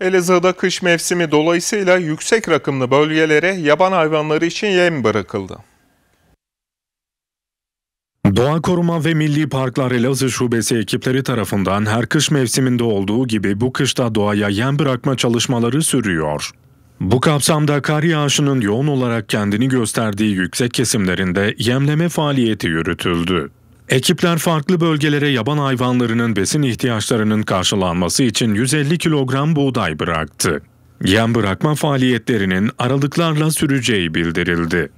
Elazığ'da kış mevsimi dolayısıyla yüksek rakımlı bölgelere yaban hayvanları için yem bırakıldı. Doğa Koruma ve Milli Parklar Elazığ Şubesi ekipleri tarafından her kış mevsiminde olduğu gibi bu kışta doğaya yem bırakma çalışmaları sürüyor. Bu kapsamda kar yağışının yoğun olarak kendini gösterdiği yüksek kesimlerinde yemleme faaliyeti yürütüldü. Ekipler farklı bölgelere yaban hayvanlarının besin ihtiyaçlarının karşılanması için 150 kilogram buğday bıraktı. Yem bırakma faaliyetlerinin aralıklarla süreceği bildirildi.